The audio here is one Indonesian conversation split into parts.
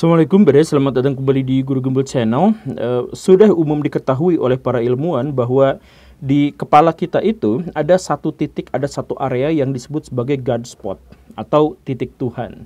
Assalamualaikum beres, selamat datang kembali di Guru Gembel Channel. Uh, sudah umum diketahui oleh para ilmuwan bahwa di kepala kita itu ada satu titik, ada satu area yang disebut sebagai God spot atau titik Tuhan.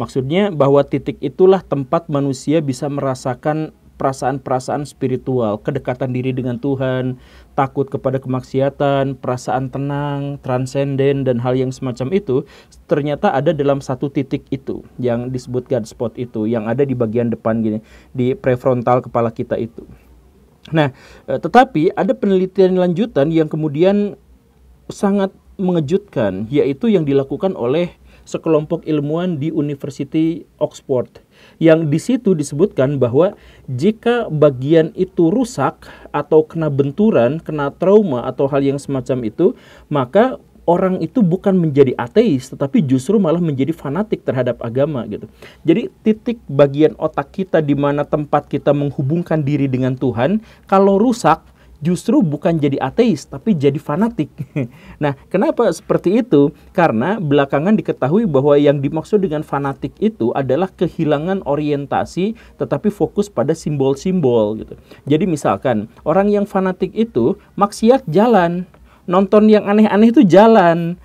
Maksudnya bahwa titik itulah tempat manusia bisa merasakan perasaan-perasaan spiritual, kedekatan diri dengan Tuhan, takut kepada kemaksiatan, perasaan tenang, transenden dan hal yang semacam itu ternyata ada dalam satu titik itu yang disebut God spot itu yang ada di bagian depan gini, di prefrontal kepala kita itu. Nah, eh, tetapi ada penelitian lanjutan yang kemudian sangat mengejutkan yaitu yang dilakukan oleh sekelompok ilmuwan di University Oxford yang di situ disebutkan bahwa jika bagian itu rusak atau kena benturan, kena trauma atau hal yang semacam itu, maka orang itu bukan menjadi ateis tetapi justru malah menjadi fanatik terhadap agama gitu. Jadi titik bagian otak kita di mana tempat kita menghubungkan diri dengan Tuhan kalau rusak justru bukan jadi ateis tapi jadi fanatik. Nah, kenapa seperti itu? Karena belakangan diketahui bahwa yang dimaksud dengan fanatik itu adalah kehilangan orientasi tetapi fokus pada simbol-simbol gitu. Jadi misalkan orang yang fanatik itu maksiat jalan, nonton yang aneh-aneh itu jalan,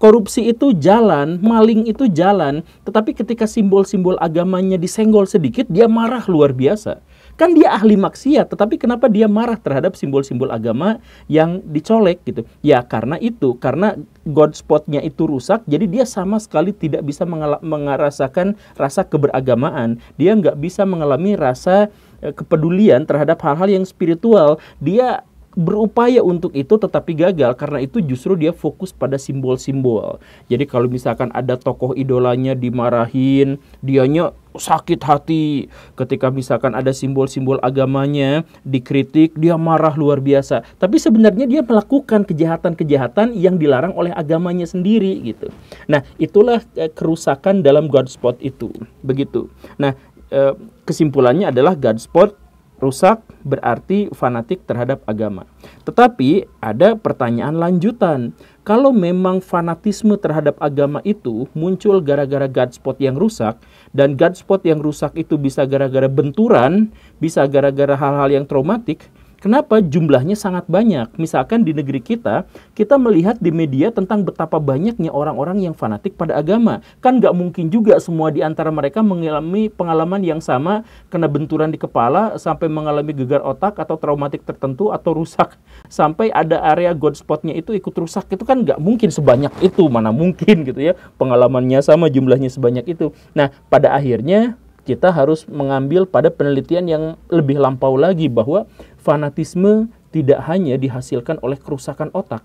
korupsi itu jalan, maling itu jalan, tetapi ketika simbol-simbol agamanya disenggol sedikit, dia marah luar biasa. Kan dia ahli maksiat, tetapi kenapa dia marah terhadap simbol-simbol agama yang dicolek gitu? Ya karena itu, karena God spotnya itu rusak, jadi dia sama sekali tidak bisa mengarasakan rasa keberagamaan. Dia nggak bisa mengalami rasa eh, kepedulian terhadap hal-hal yang spiritual. Dia berupaya untuk itu tetapi gagal karena itu justru dia fokus pada simbol-simbol. Jadi kalau misalkan ada tokoh idolanya dimarahin, dianya sakit hati. Ketika misalkan ada simbol-simbol agamanya dikritik, dia marah luar biasa. Tapi sebenarnya dia melakukan kejahatan-kejahatan yang dilarang oleh agamanya sendiri gitu. Nah, itulah eh, kerusakan dalam Godspot itu. Begitu. Nah, eh, kesimpulannya adalah Godspot Rusak berarti fanatik terhadap agama. Tetapi ada pertanyaan lanjutan. Kalau memang fanatisme terhadap agama itu muncul gara-gara Godspot yang rusak, dan Godspot yang rusak itu bisa gara-gara benturan, bisa gara-gara hal-hal yang traumatik, Kenapa jumlahnya sangat banyak? Misalkan di negeri kita, kita melihat di media tentang betapa banyaknya orang-orang yang fanatik pada agama. Kan nggak mungkin juga semua di antara mereka mengalami pengalaman yang sama, kena benturan di kepala, sampai mengalami gegar otak atau traumatik tertentu atau rusak. Sampai ada area god spotnya itu ikut rusak. Itu kan nggak mungkin sebanyak itu, mana mungkin gitu ya. Pengalamannya sama, jumlahnya sebanyak itu. Nah, pada akhirnya kita harus mengambil pada penelitian yang lebih lampau lagi bahwa fanatisme tidak hanya dihasilkan oleh kerusakan otak,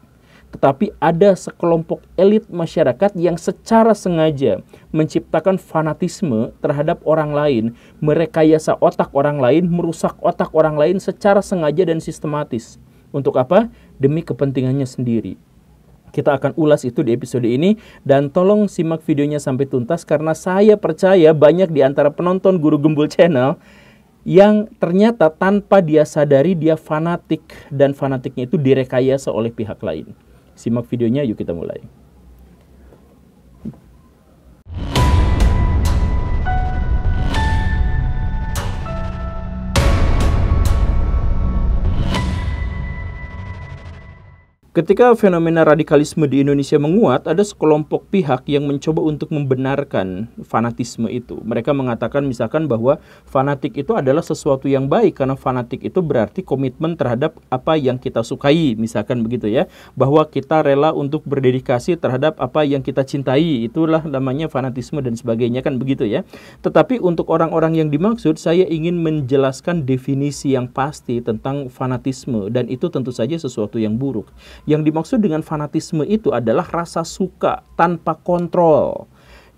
tetapi ada sekelompok elit masyarakat yang secara sengaja menciptakan fanatisme terhadap orang lain, merekayasa otak orang lain, merusak otak orang lain secara sengaja dan sistematis. Untuk apa? Demi kepentingannya sendiri. Kita akan ulas itu di episode ini dan tolong simak videonya sampai tuntas karena saya percaya banyak di antara penonton Guru Gembul Channel yang ternyata tanpa dia sadari dia fanatik dan fanatiknya itu direkayasa oleh pihak lain. Simak videonya, yuk kita mulai. Ketika fenomena radikalisme di Indonesia menguat, ada sekelompok pihak yang mencoba untuk membenarkan fanatisme itu. Mereka mengatakan misalkan bahwa fanatik itu adalah sesuatu yang baik karena fanatik itu berarti komitmen terhadap apa yang kita sukai, misalkan begitu ya. Bahwa kita rela untuk berdedikasi terhadap apa yang kita cintai, itulah namanya fanatisme dan sebagainya kan begitu ya. Tetapi untuk orang-orang yang dimaksud, saya ingin menjelaskan definisi yang pasti tentang fanatisme dan itu tentu saja sesuatu yang buruk yang dimaksud dengan fanatisme itu adalah rasa suka tanpa kontrol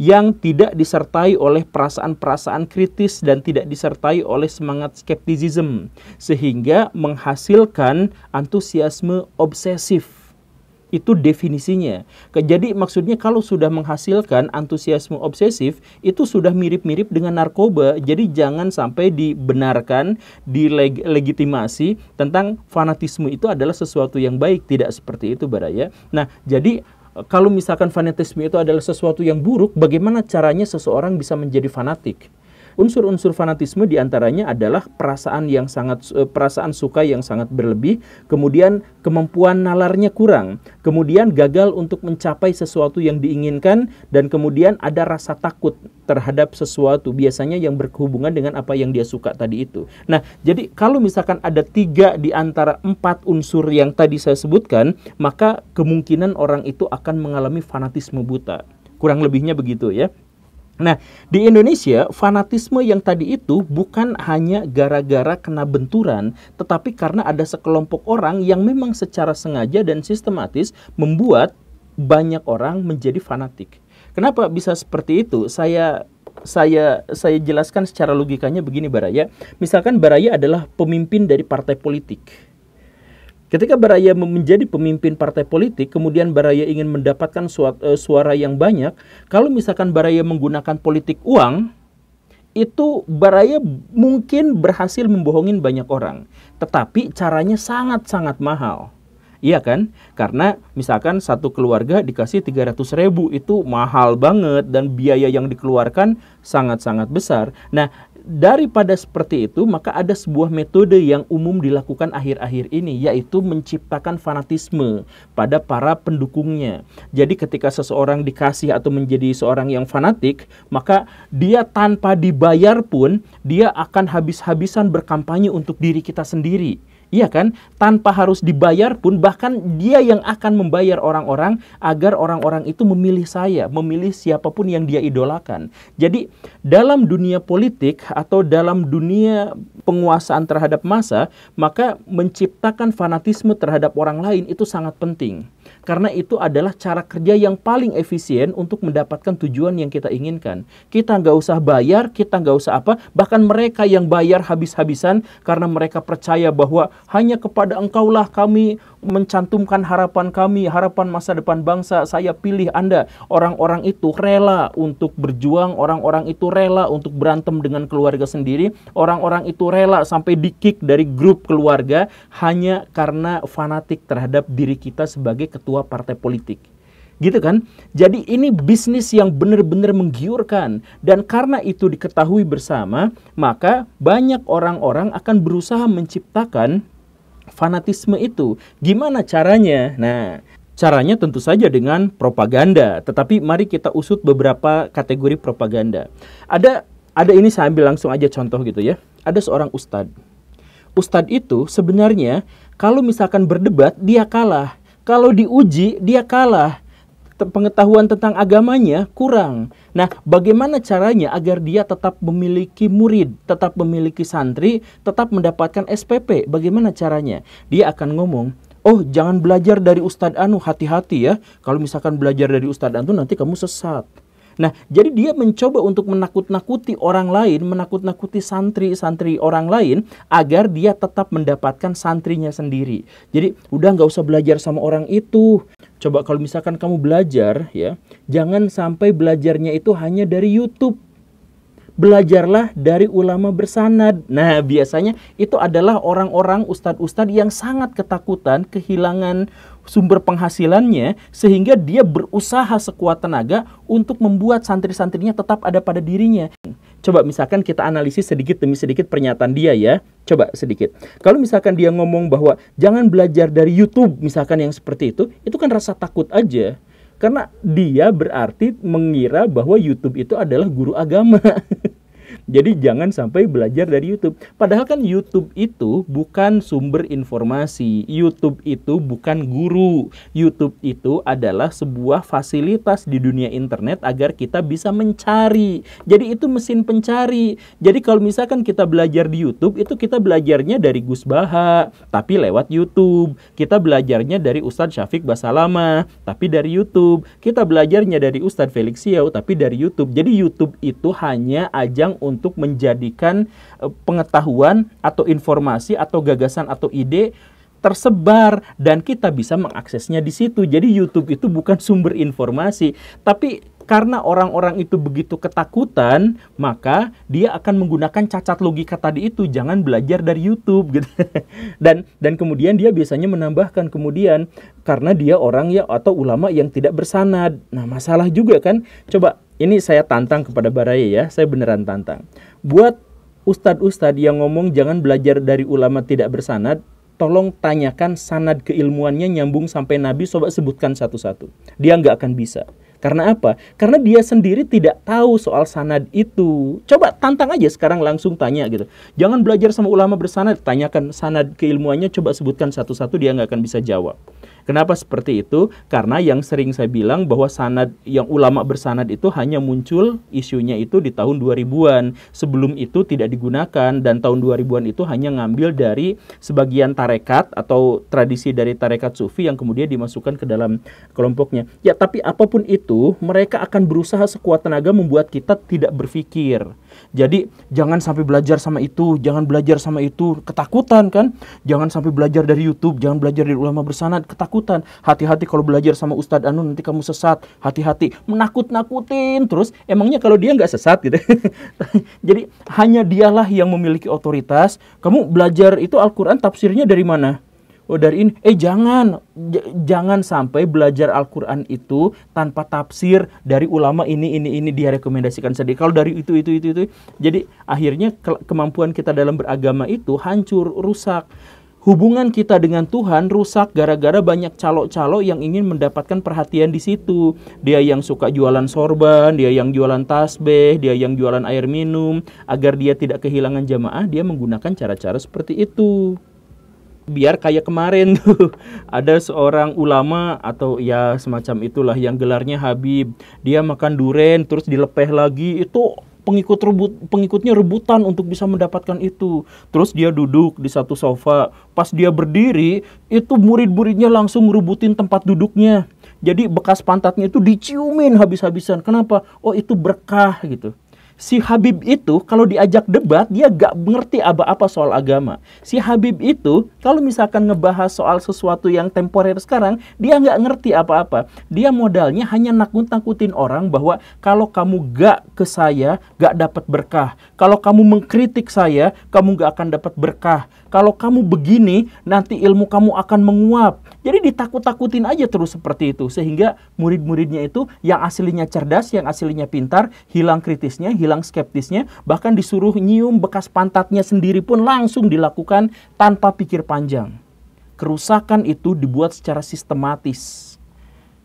yang tidak disertai oleh perasaan-perasaan kritis dan tidak disertai oleh semangat skeptisisme sehingga menghasilkan antusiasme obsesif itu definisinya. Jadi maksudnya kalau sudah menghasilkan antusiasme obsesif itu sudah mirip-mirip dengan narkoba. Jadi jangan sampai dibenarkan, dilegitimasi tentang fanatisme itu adalah sesuatu yang baik. Tidak seperti itu Baraya. Nah, jadi e, kalau misalkan fanatisme itu adalah sesuatu yang buruk, bagaimana caranya seseorang bisa menjadi fanatik? unsur-unsur fanatisme diantaranya adalah perasaan yang sangat eh, perasaan suka yang sangat berlebih, kemudian kemampuan nalarnya kurang, kemudian gagal untuk mencapai sesuatu yang diinginkan dan kemudian ada rasa takut terhadap sesuatu biasanya yang berhubungan dengan apa yang dia suka tadi itu. Nah, jadi kalau misalkan ada tiga di antara empat unsur yang tadi saya sebutkan, maka kemungkinan orang itu akan mengalami fanatisme buta. Kurang lebihnya begitu ya. Nah, di Indonesia, fanatisme yang tadi itu bukan hanya gara-gara kena benturan, tetapi karena ada sekelompok orang yang memang secara sengaja dan sistematis membuat banyak orang menjadi fanatik. Kenapa bisa seperti itu? Saya saya saya jelaskan secara logikanya begini Baraya. Misalkan Baraya adalah pemimpin dari partai politik Ketika Baraya menjadi pemimpin partai politik, kemudian Baraya ingin mendapatkan e, suara, yang banyak, kalau misalkan Baraya menggunakan politik uang, itu Baraya mungkin berhasil membohongin banyak orang. Tetapi caranya sangat-sangat mahal. Iya kan? Karena misalkan satu keluarga dikasih 300 ribu itu mahal banget dan biaya yang dikeluarkan sangat-sangat besar. Nah, daripada seperti itu, maka ada sebuah metode yang umum dilakukan akhir-akhir ini, yaitu menciptakan fanatisme pada para pendukungnya. Jadi, ketika seseorang dikasih atau menjadi seorang yang fanatik, maka dia tanpa dibayar pun, dia akan habis-habisan berkampanye untuk diri kita sendiri Iya kan? Tanpa harus dibayar pun bahkan dia yang akan membayar orang-orang agar orang-orang itu memilih saya, memilih siapapun yang dia idolakan. Jadi dalam dunia politik atau dalam dunia penguasaan terhadap masa, maka menciptakan fanatisme terhadap orang lain itu sangat penting. Karena itu adalah cara kerja yang paling efisien untuk mendapatkan tujuan yang kita inginkan. Kita nggak usah bayar, kita nggak usah apa. Bahkan mereka yang bayar habis-habisan karena mereka percaya bahwa hanya kepada engkaulah kami mencantumkan harapan kami, harapan masa depan bangsa. Saya pilih Anda. Orang-orang itu rela untuk berjuang, orang-orang itu rela untuk berantem dengan keluarga sendiri, orang-orang itu rela sampai dikik dari grup keluarga hanya karena fanatik terhadap diri kita sebagai ketua ketua partai politik. Gitu kan? Jadi ini bisnis yang benar-benar menggiurkan dan karena itu diketahui bersama, maka banyak orang-orang akan berusaha menciptakan fanatisme itu. Gimana caranya? Nah, Caranya tentu saja dengan propaganda, tetapi mari kita usut beberapa kategori propaganda. Ada ada ini saya ambil langsung aja contoh gitu ya. Ada seorang ustadz. Ustadz itu sebenarnya kalau misalkan berdebat dia kalah, kalau diuji, dia kalah. Pengetahuan tentang agamanya kurang. Nah, bagaimana caranya agar dia tetap memiliki murid, tetap memiliki santri, tetap mendapatkan SPP? Bagaimana caranya? Dia akan ngomong, Oh, jangan belajar dari Ustadz Anu, hati-hati ya. Kalau misalkan belajar dari Ustadz Anu, nanti kamu sesat Nah, jadi dia mencoba untuk menakut-nakuti orang lain, menakut-nakuti santri-santri orang lain agar dia tetap mendapatkan santrinya sendiri. Jadi, udah nggak usah belajar sama orang itu. Coba kalau misalkan kamu belajar ya, jangan sampai belajarnya itu hanya dari YouTube. Belajarlah dari ulama bersanad. Nah, biasanya itu adalah orang-orang ustadz-ustadz yang sangat ketakutan kehilangan sumber penghasilannya sehingga dia berusaha sekuat tenaga untuk membuat santri-santrinya tetap ada pada dirinya. Coba misalkan kita analisis sedikit demi sedikit pernyataan dia ya. Coba sedikit. Kalau misalkan dia ngomong bahwa jangan belajar dari YouTube misalkan yang seperti itu, itu kan rasa takut aja karena dia berarti mengira bahwa YouTube itu adalah guru agama. Jadi jangan sampai belajar dari YouTube. Padahal kan YouTube itu bukan sumber informasi. YouTube itu bukan guru. YouTube itu adalah sebuah fasilitas di dunia internet agar kita bisa mencari. Jadi itu mesin pencari. Jadi kalau misalkan kita belajar di YouTube itu kita belajarnya dari Gus Baha tapi lewat YouTube. Kita belajarnya dari Ustadz Syafiq Basalama tapi dari YouTube. Kita belajarnya dari Ustadz Felix Siau tapi dari YouTube. Jadi YouTube itu hanya ajang untuk untuk menjadikan eh, pengetahuan atau informasi atau gagasan atau ide tersebar dan kita bisa mengaksesnya di situ. Jadi YouTube itu bukan sumber informasi, tapi karena orang-orang itu begitu ketakutan, maka dia akan menggunakan cacat logika tadi itu. Jangan belajar dari YouTube gitu. Dan dan kemudian dia biasanya menambahkan kemudian karena dia orang ya atau ulama yang tidak bersanad. Nah, masalah juga kan. Coba ini saya tantang kepada Baraya ya. Saya beneran tantang. Buat ustadz-ustadz yang ngomong jangan belajar dari ulama tidak bersanad, tolong tanyakan sanad keilmuannya nyambung sampai Nabi, coba sebutkan satu-satu. Dia nggak akan bisa. Karena apa? Karena dia sendiri tidak tahu soal sanad itu. Coba tantang aja sekarang langsung tanya gitu. Jangan belajar sama ulama bersanad, tanyakan sanad keilmuannya, coba sebutkan satu-satu dia nggak akan bisa jawab. Kenapa seperti itu? Karena yang sering saya bilang bahwa sanad yang ulama bersanad itu hanya muncul isunya itu di tahun 2000-an. Sebelum itu tidak digunakan dan tahun 2000-an itu hanya ngambil dari sebagian tarekat atau tradisi dari tarekat sufi yang kemudian dimasukkan ke dalam kelompoknya. Ya, tapi apapun itu, mereka akan berusaha sekuat tenaga membuat kita tidak berpikir. Jadi, jangan sampai belajar sama itu, jangan belajar sama itu, ketakutan kan? Jangan sampai belajar dari YouTube, jangan belajar dari ulama bersanad, ketakutan ketakutan. Hati-hati kalau belajar sama Ustadz Anu nanti kamu sesat. Hati-hati. Menakut-nakutin terus. Emangnya kalau dia nggak sesat gitu. Jadi hanya dialah yang memiliki otoritas. Kamu belajar itu Al-Quran tafsirnya dari mana? Oh dari ini, eh jangan, jangan sampai belajar Al-Quran itu tanpa tafsir dari ulama ini, ini, ini dia rekomendasikan sedih Kalau dari itu, itu, itu, itu, jadi akhirnya ke kemampuan kita dalam beragama itu hancur, rusak hubungan kita dengan Tuhan rusak gara-gara banyak calo-calo yang ingin mendapatkan perhatian di situ. Dia yang suka jualan sorban, dia yang jualan tasbih, dia yang jualan air minum. Agar dia tidak kehilangan jamaah, dia menggunakan cara-cara seperti itu. Biar kayak kemarin tuh ada seorang ulama atau ya semacam itulah yang gelarnya Habib. Dia makan duren terus dilepeh lagi itu pengikut rebut pengikutnya rebutan untuk bisa mendapatkan itu. Terus dia duduk di satu sofa. Pas dia berdiri, itu murid-muridnya langsung rebutin tempat duduknya. Jadi bekas pantatnya itu diciumin habis-habisan. Kenapa? Oh, itu berkah gitu si Habib itu kalau diajak debat dia gak mengerti apa-apa soal agama. Si Habib itu kalau misalkan ngebahas soal sesuatu yang temporer sekarang dia gak ngerti apa-apa. Dia modalnya hanya nakut-nakutin orang bahwa kalau kamu gak ke saya gak dapat berkah. Kalau kamu mengkritik saya kamu gak akan dapat berkah. Kalau kamu begini, nanti ilmu kamu akan menguap. Jadi ditakut-takutin aja terus seperti itu. Sehingga murid-muridnya itu yang aslinya cerdas, yang aslinya pintar, hilang kritisnya, hilang skeptisnya, bahkan disuruh nyium bekas pantatnya sendiri pun langsung dilakukan tanpa pikir panjang. Kerusakan itu dibuat secara sistematis.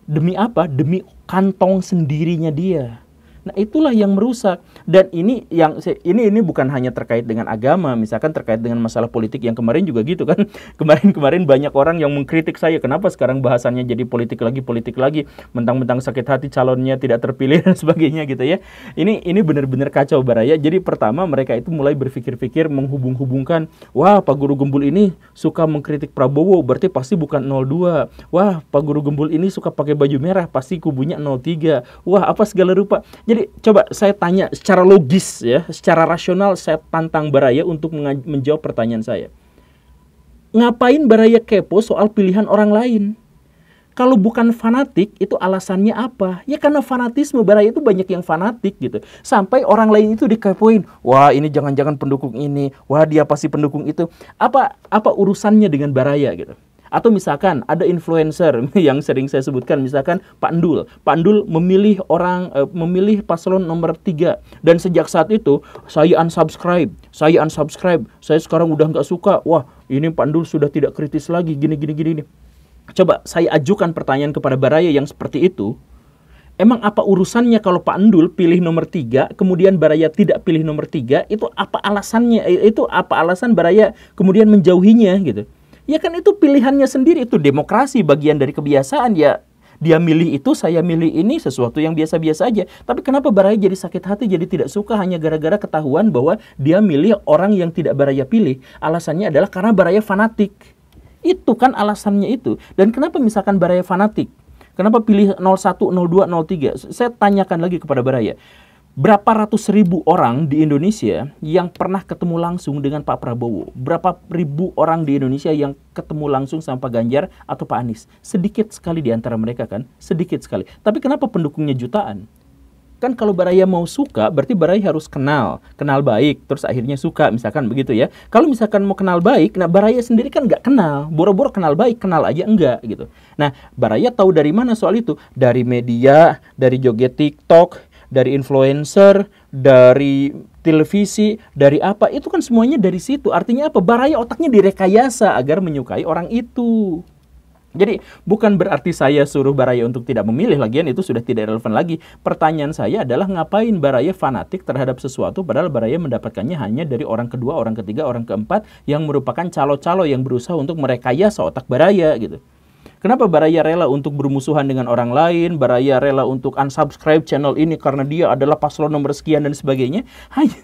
Demi apa? Demi kantong sendirinya dia Nah, itulah yang merusak. Dan ini yang ini ini bukan hanya terkait dengan agama, misalkan terkait dengan masalah politik yang kemarin juga gitu kan. Kemarin-kemarin banyak orang yang mengkritik saya, kenapa sekarang bahasannya jadi politik lagi, politik lagi, mentang-mentang sakit hati calonnya tidak terpilih dan sebagainya gitu ya. Ini ini benar-benar kacau baraya. Jadi pertama mereka itu mulai berpikir-pikir menghubung-hubungkan, wah Pak Guru Gembul ini suka mengkritik Prabowo, berarti pasti bukan 02. Wah, Pak Guru Gembul ini suka pakai baju merah, pasti kubunya 03. Wah, apa segala rupa. Jadi jadi coba saya tanya secara logis ya, secara rasional saya tantang Baraya untuk menjawab pertanyaan saya. Ngapain Baraya kepo soal pilihan orang lain? Kalau bukan fanatik, itu alasannya apa? Ya karena fanatisme Baraya itu banyak yang fanatik gitu. Sampai orang lain itu dikepoin. Wah ini jangan-jangan pendukung ini. Wah dia pasti pendukung itu. Apa apa urusannya dengan Baraya gitu? Atau misalkan ada influencer yang sering saya sebutkan misalkan Pak Endul. Pak Endul memilih orang uh, memilih paslon nomor 3 dan sejak saat itu saya unsubscribe, saya unsubscribe. Saya sekarang udah nggak suka. Wah, ini Pak Endul sudah tidak kritis lagi gini gini gini nih. Coba saya ajukan pertanyaan kepada Baraya yang seperti itu. Emang apa urusannya kalau Pak Endul pilih nomor tiga, kemudian Baraya tidak pilih nomor tiga? Itu apa alasannya? Eh, itu apa alasan Baraya kemudian menjauhinya gitu? Ya kan itu pilihannya sendiri, itu demokrasi bagian dari kebiasaan ya. Dia milih itu, saya milih ini, sesuatu yang biasa-biasa aja. Tapi kenapa Baraya jadi sakit hati, jadi tidak suka hanya gara-gara ketahuan bahwa dia milih orang yang tidak Baraya pilih. Alasannya adalah karena Baraya fanatik. Itu kan alasannya itu. Dan kenapa misalkan Baraya fanatik? Kenapa pilih 01, 02, 03? Saya tanyakan lagi kepada Baraya. Berapa ratus ribu orang di Indonesia yang pernah ketemu langsung dengan Pak Prabowo? Berapa ribu orang di Indonesia yang ketemu langsung sama Pak Ganjar atau Pak Anies? Sedikit sekali di antara mereka kan? Sedikit sekali. Tapi kenapa pendukungnya jutaan? kan kalau Baraya mau suka berarti Baraya harus kenal kenal baik terus akhirnya suka misalkan begitu ya kalau misalkan mau kenal baik nah Baraya sendiri kan nggak kenal boro-boro kenal baik kenal aja enggak gitu nah Baraya tahu dari mana soal itu dari media dari joget TikTok dari influencer, dari televisi, dari apa, itu kan semuanya dari situ. Artinya apa? Baraya otaknya direkayasa agar menyukai orang itu. Jadi bukan berarti saya suruh Baraya untuk tidak memilih, lagian itu sudah tidak relevan lagi. Pertanyaan saya adalah ngapain Baraya fanatik terhadap sesuatu padahal Baraya mendapatkannya hanya dari orang kedua, orang ketiga, orang keempat yang merupakan calo-calo yang berusaha untuk merekayasa otak Baraya gitu. Kenapa Baraya rela untuk bermusuhan dengan orang lain, Baraya rela untuk unsubscribe channel ini karena dia adalah paslon nomor sekian dan sebagainya. Hanya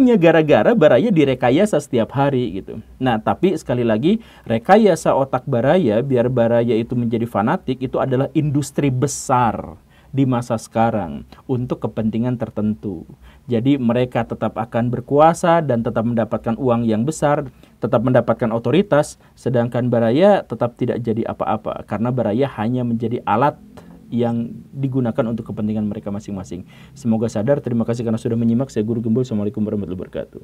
hanya gara-gara Baraya direkayasa setiap hari gitu. Nah, tapi sekali lagi rekayasa otak Baraya biar Baraya itu menjadi fanatik itu adalah industri besar di masa sekarang untuk kepentingan tertentu. Jadi mereka tetap akan berkuasa dan tetap mendapatkan uang yang besar, tetap mendapatkan otoritas, sedangkan Baraya tetap tidak jadi apa-apa karena Baraya hanya menjadi alat yang digunakan untuk kepentingan mereka masing-masing. Semoga sadar, terima kasih karena sudah menyimak. Saya Guru Gembul, Assalamualaikum warahmatullahi wabarakatuh.